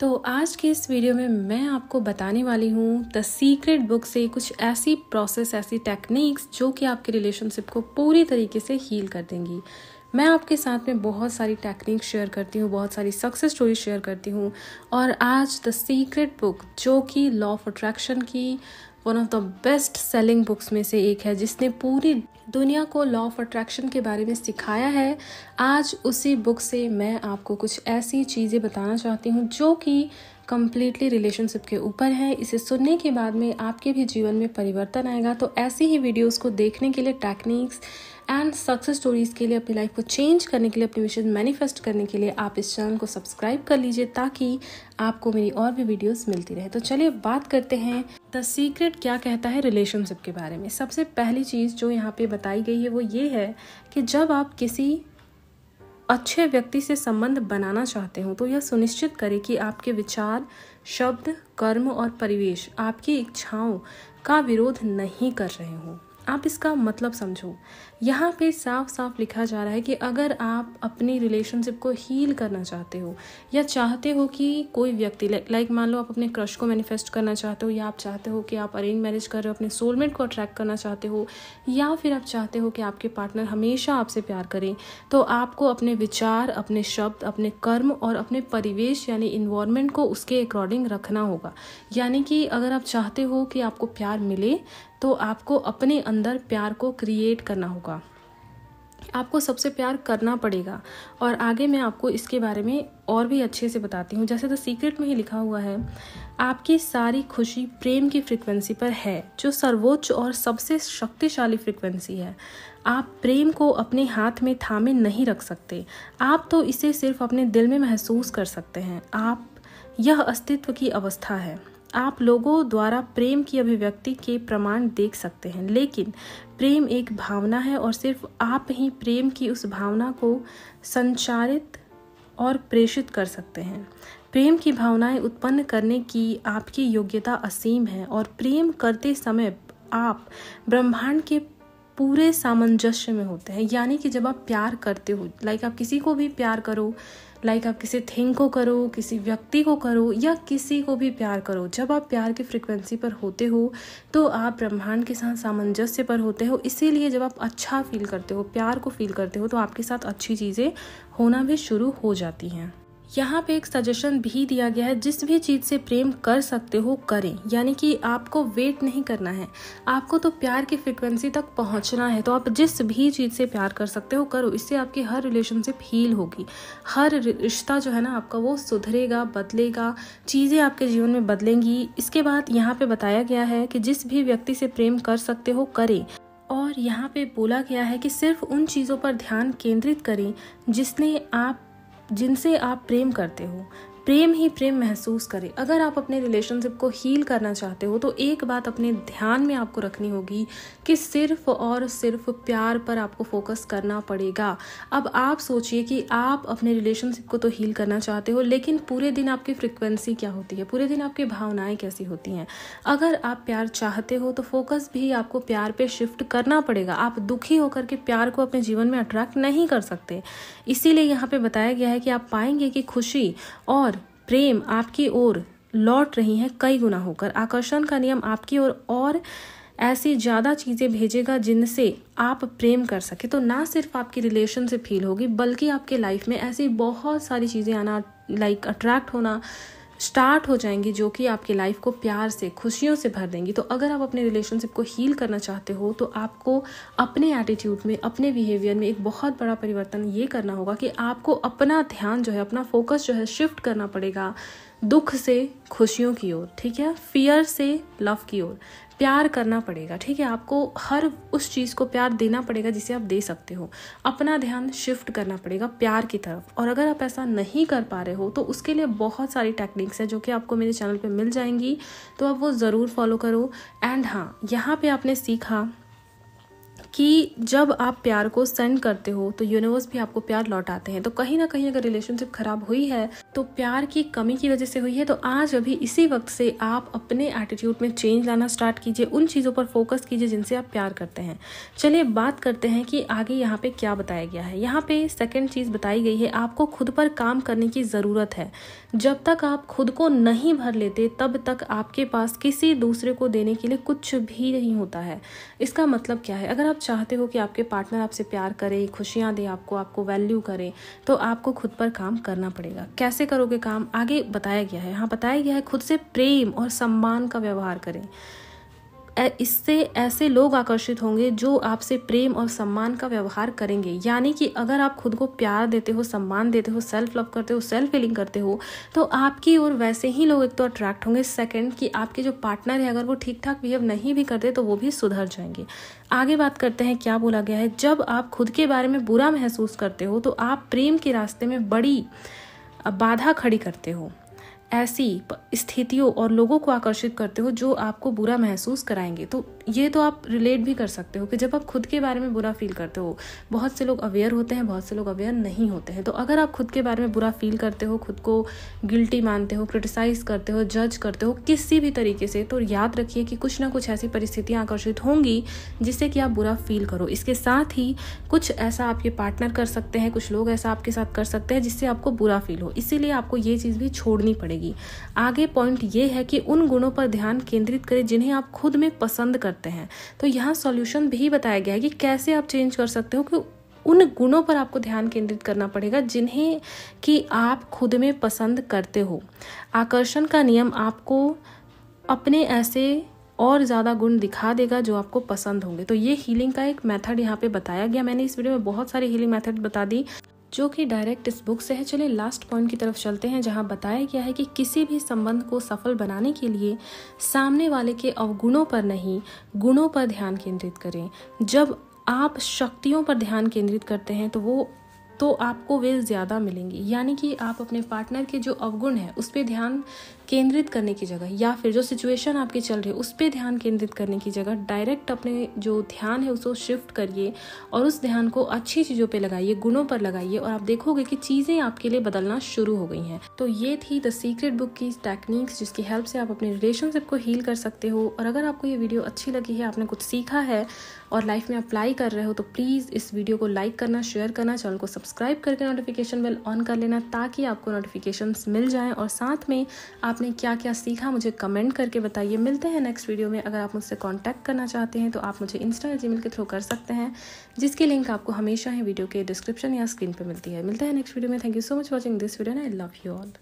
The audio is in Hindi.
तो आज के इस वीडियो में मैं आपको बताने वाली हूँ द सीक्रेट बुक से कुछ ऐसी प्रोसेस ऐसी टेक्निक्स जो कि आपके रिलेशनशिप को पूरी तरीके से हील कर देंगी मैं आपके साथ में बहुत सारी टेक्निक शेयर करती हूँ बहुत सारी सक्सेस स्टोरी शेयर करती हूँ और आज द सीक्रेट बुक जो कि लॉ ऑफ अट्रैक्शन की one of the best selling books में से एक है जिसने पूरी दुनिया को लॉ ऑफ अट्रैक्शन के बारे में सिखाया है आज उसी बुक से मैं आपको कुछ ऐसी चीज़ें बताना चाहती हूँ जो कि कम्प्लीटली रिलेशनशिप के ऊपर है इसे सुनने के बाद में आपके भी जीवन में परिवर्तन आएगा तो ऐसी ही वीडियोस को देखने के लिए टेक्निक्स एंड सक्सेस स्टोरीज़ के लिए अपनी लाइफ को चेंज करने के लिए अपने विशेष मैनिफेस्ट करने के लिए आप इस चैनल को सब्सक्राइब कर लीजिए ताकि आपको मेरी और भी वीडियोस मिलती रहे तो चलिए बात करते हैं द सीक्रेट क्या कहता है रिलेशनशिप के बारे में सबसे पहली चीज़ जो यहाँ पे बताई गई है वो ये है कि जब आप किसी अच्छे व्यक्ति से संबंध बनाना चाहते हो तो यह सुनिश्चित करें कि आपके विचार शब्द कर्म और परिवेश आपकी इच्छाओं का विरोध नहीं कर रहे हों आप इसका मतलब समझो यहाँ पे साफ साफ लिखा जा रहा है कि अगर आप अपनी रिलेशनशिप को हील करना चाहते हो या चाहते हो कि कोई व्यक्ति लाइक मान लो आप अपने क्रश को मैनिफेस्ट करना चाहते हो या आप चाहते हो कि आप अरेंज मैरिज कर रहे हो अपने सोलमेट को अट्रैक्ट करना चाहते हो या फिर आप चाहते हो कि आपके पार्टनर हमेशा आपसे प्यार करें तो आपको अपने विचार अपने शब्द अपने कर्म और अपने परिवेश यानी इन्वामेंट को उसके अकॉर्डिंग रखना होगा यानी कि अगर आप चाहते हो कि आपको प्यार मिले तो आपको अपने अंदर प्यार को क्रिएट करना होगा आपको सबसे प्यार करना पड़ेगा और आगे मैं आपको इसके बारे में और भी अच्छे से बताती हूँ जैसे द सीक्रेट में ही लिखा हुआ है आपकी सारी खुशी प्रेम की फ्रिक्वेंसी पर है जो सर्वोच्च और सबसे शक्तिशाली फ्रिक्वेंसी है आप प्रेम को अपने हाथ में थामे नहीं रख सकते आप तो इसे सिर्फ अपने दिल में महसूस कर सकते हैं आप यह अस्तित्व की अवस्था है आप लोगों द्वारा प्रेम की अभिव्यक्ति के प्रमाण देख सकते हैं लेकिन प्रेम एक भावना है और सिर्फ आप ही प्रेम की उस भावना को संचारित और प्रेषित कर सकते हैं प्रेम की भावनाएं उत्पन्न करने की आपकी योग्यता असीम है और प्रेम करते समय आप ब्रह्मांड के पूरे सामंजस्य में होते हैं यानी कि जब आप प्यार करते हो लाइक आप किसी को भी प्यार करो लाइक like आप किसी थिंग को करो किसी व्यक्ति को करो या किसी को भी प्यार करो जब आप प्यार की फ्रिक्वेंसी पर होते हो तो आप ब्रह्मांड के साथ सामंजस्य पर होते हो इसीलिए जब आप अच्छा फील करते हो प्यार को फील करते हो तो आपके साथ अच्छी चीज़ें होना भी शुरू हो जाती हैं यहाँ पे एक सजेशन भी दिया गया है जिस भी चीज़ से प्रेम कर सकते हो करें यानी कि आपको वेट नहीं करना है आपको तो प्यार की फ्रिक्वेंसी तक पहुँचना है तो आप जिस भी चीज़ से प्यार कर सकते हो करो इससे आपकी हर रिलेशनशिप हील होगी हर रिश्ता जो है ना आपका वो सुधरेगा बदलेगा चीज़ें आपके जीवन में बदलेंगी इसके बाद यहाँ पे बताया गया है कि जिस भी व्यक्ति से प्रेम कर सकते हो करें और यहाँ पे बोला गया है कि सिर्फ उन चीज़ों पर ध्यान केंद्रित करें जिसने आप जिनसे आप प्रेम करते हो प्रेम ही प्रेम महसूस करें अगर आप अपने रिलेशनशिप को हील करना चाहते हो तो एक बात अपने ध्यान में आपको रखनी होगी कि सिर्फ और सिर्फ प्यार पर आपको फोकस करना पड़ेगा अब आप सोचिए कि आप अपने रिलेशनशिप को तो हील करना चाहते हो लेकिन पूरे दिन आपकी फ्रिक्वेंसी क्या होती है पूरे दिन आपकी भावनाएं कैसी होती हैं अगर आप प्यार चाहते हो तो फोकस भी आपको प्यार पर शिफ्ट करना पड़ेगा आप दुखी होकर के प्यार को अपने जीवन में अट्रैक्ट नहीं कर सकते इसीलिए यहाँ पे बताया गया है कि आप पाएंगे कि खुशी और प्रेम आपकी ओर लौट रही हैं कई गुना होकर आकर्षण का नियम आपकी ओर और, और ऐसी ज़्यादा चीज़ें भेजेगा जिनसे आप प्रेम कर सके तो ना सिर्फ आपकी रिलेशन से फील होगी बल्कि आपके लाइफ में ऐसी बहुत सारी चीज़ें आना लाइक अट्रैक्ट होना स्टार्ट हो जाएंगी जो कि आपकी लाइफ को प्यार से खुशियों से भर देंगी तो अगर आप अपने रिलेशनशिप को हील करना चाहते हो तो आपको अपने एटीट्यूड में अपने बिहेवियर में एक बहुत बड़ा परिवर्तन ये करना होगा कि आपको अपना ध्यान जो है अपना फोकस जो है शिफ्ट करना पड़ेगा दुख से खुशियों की ओर ठीक है फियर से लव की ओर प्यार करना पड़ेगा ठीक है आपको हर उस चीज़ को प्यार देना पड़ेगा जिसे आप दे सकते हो अपना ध्यान शिफ्ट करना पड़ेगा प्यार की तरफ और अगर आप ऐसा नहीं कर पा रहे हो तो उसके लिए बहुत सारी टेक्निक्स हैं जो कि आपको मेरे चैनल पे मिल जाएंगी तो आप वो ज़रूर फॉलो करो एंड हाँ यहाँ पे आपने सीखा कि जब आप प्यार को सेंड करते हो तो यूनिवर्स भी आपको प्यार लौटाते हैं तो कहीं ना कहीं अगर रिलेशनशिप खराब हुई है तो प्यार की कमी की वजह से हुई है तो आज अभी इसी वक्त से आप अपने एटीट्यूड में चेंज लाना स्टार्ट कीजिए उन चीज़ों पर फोकस कीजिए जिनसे आप प्यार करते हैं चलिए बात करते हैं कि आगे यहाँ पे क्या बताया गया है यहाँ पे सेकेंड चीज़ बताई गई है आपको खुद पर काम करने की ज़रूरत है जब तक आप खुद को नहीं भर लेते तब तक आपके पास किसी दूसरे को देने के लिए कुछ भी नहीं होता है इसका मतलब क्या है अगर आप चाहते हो कि आपके पार्टनर आपसे प्यार करे खुशियाँ दे आपको आपको वैल्यू करे तो आपको खुद पर काम करना पड़ेगा कैसे करोगे काम आगे बताया गया है हाँ बताया गया है खुद से प्रेम और सम्मान का व्यवहार करें इससे ऐसे लोग आकर्षित होंगे जो आपसे प्रेम और सम्मान का व्यवहार करेंगे यानी कि अगर आप खुद को प्यार देते हो सम्मान देते हो सेल्फ लव करते हो सेल्फ फीलिंग करते हो तो आपकी और वैसे ही लोग एक तो अट्रैक्ट होंगे सेकेंड कि आपके जो पार्टनर है अगर वो ठीक ठाक बिहेव नहीं भी करते तो वो भी सुधर जाएंगे आगे बात करते हैं क्या बोला गया है जब आप खुद के बारे में बुरा महसूस करते हो तो आप प्रेम के रास्ते में बड़ी बाधा खड़ी करते हो ऐसी स्थितियों और लोगों को आकर्षित करते हो जो आपको बुरा महसूस कराएंगे तो ये तो आप रिलेट भी कर सकते हो कि जब आप खुद के बारे में बुरा फील करते हो बहुत से लोग अवेयर होते हैं बहुत से लोग अवेयर नहीं होते हैं तो अगर आप खुद के बारे में बुरा फील करते हो खुद को गिल्टी मानते हो क्रिटिसाइज करते हो जज करते हो किसी भी तरीके से तो याद रखिए कि कुछ ना कुछ ऐसी परिस्थितियाँ आकर्षित होंगी जिससे कि आप बुरा फील करो इसके साथ ही कुछ ऐसा आपके पार्टनर कर सकते हैं कुछ लोग ऐसा आपके साथ कर सकते हैं जिससे आपको बुरा फील हो इसीलिए आपको ये चीज़ भी छोड़नी पड़ेगी आगे पॉइंट ये है कि उन गुणों पर ध्यान केंद्रित करें जिन्हें आप खुद में पसंद करते करते हैं तो यहाँ सॉल्यूशन भी बताया गया है कि कैसे आप चेंज कर सकते हो कि उन गुणों पर आपको ध्यान केंद्रित करना पड़ेगा जिन्हें कि आप खुद में पसंद करते हो आकर्षण का नियम आपको अपने ऐसे और ज़्यादा गुण दिखा देगा जो आपको पसंद होंगे तो ये हीलिंग का एक मेथड यहाँ पे बताया गया मैंने इस वीडियो में बहुत सारे हीलिंग मेथड बता दी जो कि डायरेक्ट इस बुक से है चले लास्ट पॉइंट की तरफ चलते हैं जहाँ बताया गया है कि किसी भी संबंध को सफल बनाने के लिए सामने वाले के अवगुणों पर नहीं गुणों पर ध्यान केंद्रित करें जब आप शक्तियों पर ध्यान केंद्रित करते हैं तो वो तो आपको वे ज़्यादा मिलेंगी यानी कि आप अपने पार्टनर के जो अवगुण हैं उस पर ध्यान केंद्रित करने की जगह या फिर जो सिचुएशन आपकी चल रही है उस पर ध्यान केंद्रित करने की जगह डायरेक्ट अपने जो ध्यान है उसको शिफ्ट करिए और उस ध्यान को अच्छी चीज़ों पर लगाइए गुणों पर लगाइए और आप देखोगे कि चीज़ें आपके लिए बदलना शुरू हो गई हैं तो ये थी द सीक्रेट बुक की टेक्निक्स जिसकी हेल्प से आप अपने रिलेशनशिप को हील कर सकते हो और अगर आपको ये वीडियो अच्छी लगी है आपने कुछ सीखा है और लाइफ में अप्लाई कर रहे हो तो प्लीज़ इस वीडियो को लाइक करना शेयर करना चैनल को सब्सक्राइब करके नोटिफिकेशन बेल ऑन कर लेना ताकि आपको नोटिफिकेशन मिल जाएँ और साथ में आप आपने क्या क्या सीखा मुझे कमेंट करके बताइए मिलते हैं नेक्स्ट वीडियो में अगर आप मुझसे कॉन्टैक्ट करना चाहते हैं तो आप मुझे इंस्टा या जीमेल के थ्रू कर सकते हैं जिसकी लिंक आपको हमेशा ही वीडियो के डिस्क्रिप्शन या स्क्रीन पर मिलती है मिलते हैं नेक्स्ट वीडियो में thank you so much watching this video and I love you all